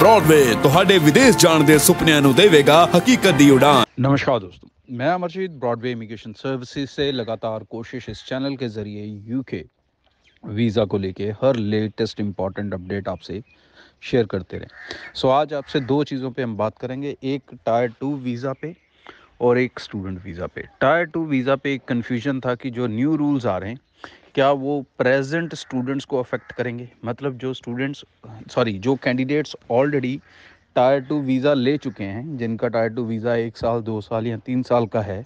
Broadway ਤੁਹਾਡੇ ਵਿਦੇਸ਼ ਜਾਣ ਦੇ ਸੁਪਨਿਆਂ ਨੂੰ ਦੇਵੇਗਾ ਹਕੀਕਤ ਦੀ ਉਡਾਨ ਨਮਸਕਾਰ ਦੋਸਤੋ मैं अमरजीत ब्रॉडवे इमिग्रेशन सर्विसेज से लगातार कोशिश इस चैनल के ज़रिए यूके वीज़ा को लेके हर लेटेस्ट इम्पॉर्टेंट अपडेट आपसे शेयर करते रहे सो आज आपसे दो चीज़ों पे हम बात करेंगे एक टायर टू वीज़ा पे और एक स्टूडेंट वीज़ा पे टायर टू वीज़ा पे एक कन्फ्यूजन था कि जो न्यू रूल्स आ रहे हैं क्या वो प्रेजेंट स्टूडेंट्स को अफेक्ट करेंगे मतलब जो स्टूडेंट्स सॉरी जो candidates already tier two visa ले चुके हैं जिनका टायर टू वीज़ा एक साल दो साल या तीन साल का है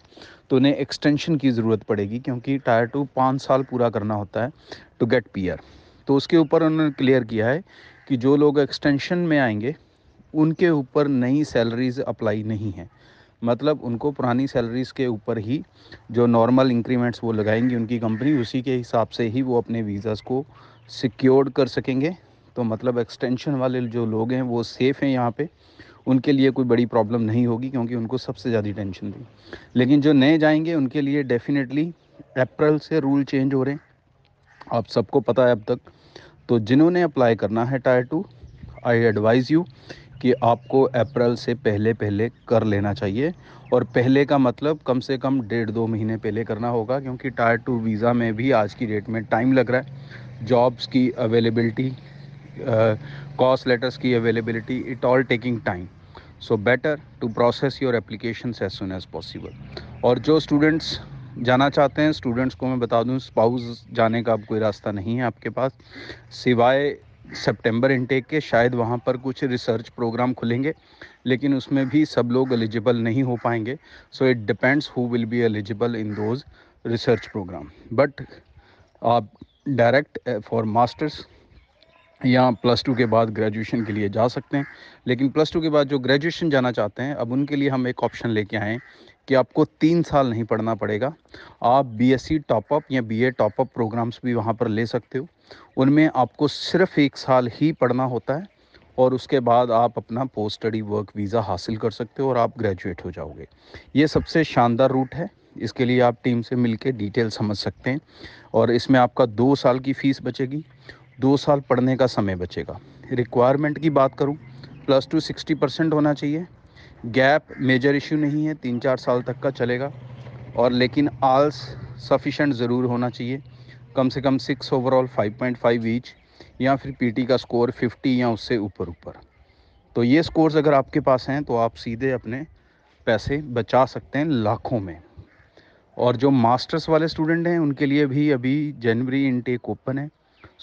तो उन्हें एक्सटेंशन की ज़रूरत पड़ेगी क्योंकि टायर टू पाँच साल पूरा करना होता है टू गेट पीयर तो उसके ऊपर उन्होंने क्लियर किया है कि जो लोग एक्सटेंशन में आएंगे उनके ऊपर नई सैलरीज अप्लाई नहीं हैं मतलब उनको पुरानी सैलरीज़ के ऊपर ही जो नॉर्मल इंक्रीमेंट्स वो लगाएंगी उनकी कंपनी उसी के हिसाब से ही वो अपने वीज़ाज़ को सिक्योर्ड कर सकेंगे तो मतलब एक्सटेंशन वाले जो लोग हैं वो सेफ़ हैं यहाँ पे उनके लिए कोई बड़ी प्रॉब्लम नहीं होगी क्योंकि उनको सबसे ज़्यादा टेंशन थी लेकिन जो नए जाएंगे उनके लिए डेफिनेटली अप्रैल से रूल चेंज हो रहे हैं आप सबको पता है अब तक तो जिन्होंने अप्लाई करना है tier two I advise you कि आपको अप्रैल से पहले पहले कर लेना चाहिए और पहले का मतलब कम से कम डेढ़ दो महीने पहले करना होगा क्योंकि टायर टू वीज़ा में भी आज की डेट में टाइम लग रहा है जॉब्स की अवेलेबिलिटी कॉस्ट लेटर्स की availability it all taking time so better to process your application as soon as possible और जो स्टूडेंट्स जाना चाहते हैं स्टूडेंट्स को मैं बता दूं स्पाउस जाने का अब कोई रास्ता नहीं है आपके पास सिवाय सितंबर इनटेक के शायद वहाँ पर कुछ रिसर्च प्रोग्राम खुलेंगे लेकिन उसमें भी सब लोग एलिजिबल नहीं हो पाएंगे so it depends who will be eligible in those research programme but आप डायरेक्ट फॉर मास्टर्स या प्लस टू के बाद ग्रेजुएशन के लिए जा सकते हैं लेकिन प्लस टू के बाद जो ग्रेजुएशन जाना चाहते हैं अब उनके लिए हम एक ऑप्शन लेके आए कि आपको तीन साल नहीं पढ़ना पड़ेगा आप बी एस सी टॉपअप या बी ए टॉपअप प्रोग्राम्स भी वहाँ पर ले सकते हो उनमें आपको सिर्फ एक साल ही पढ़ना होता है और उसके बाद आप अपना पोस्ट स्टडी वर्क वीज़ा हासिल कर सकते हो और आप ग्रेजुएट हो जाओगे ये सबसे शानदार रूट है इसके लिए आप टीम से मिलकर डिटेल समझ सकते हैं और इसमें आपका दो साल की फ़ीस बचेगी दो साल पढ़ने का समय बचेगा रिक्वायरमेंट की बात करूँ प्लस टू सिक्सटी परसेंट होना चाहिए गैप मेजर इशू नहीं है तीन चार साल तक का चलेगा और लेकिन आल्स सफिशेंट ज़रूर होना चाहिए कम से कम six overall five point five each या फिर पीटी का स्कोर फिफ्टी या उससे ऊपर ऊपर तो ये स्कोर्स अगर आपके पास हैं तो आप सीधे अपने पैसे बचा सकते हैं लाखों में और जो मास्टर्स वाले स्टूडेंट हैं उनके लिए भी अभी जनवरी इनटेक ओपन है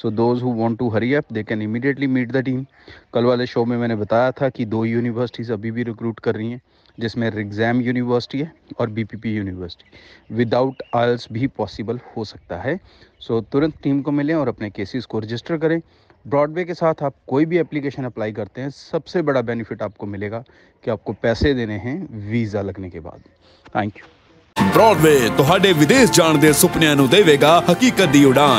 so those who want to hurry up they can immediately meet the team कल वाले शो में मैंने बताया था कि दो यूनिवर्सिटीज़ अभी भी रिक्रूट कर रही हैं जिसमें रिग्जैम यूनिवर्सिटी है और बीपीपी यूनिवर्सिटी विदाउट आयल्स भी पॉसिबल हो सकता है सो so, तुरंत टीम को मिलें और अपने केसेस को रजिस्टर करें ब्रॉडवे के साथ आप कोई भी एप्लीकेशन अप्लाई करते हैं सबसे बड़ा बेनिफिट आपको मिलेगा कि आपको पैसे देने हैं वीज़ा लगने के बाद थैंक यू ब्रॉडवे तो विदेश जाने के ਸੁਪਨਿਆਂ ਨੂੰ हकीकत की उड़ान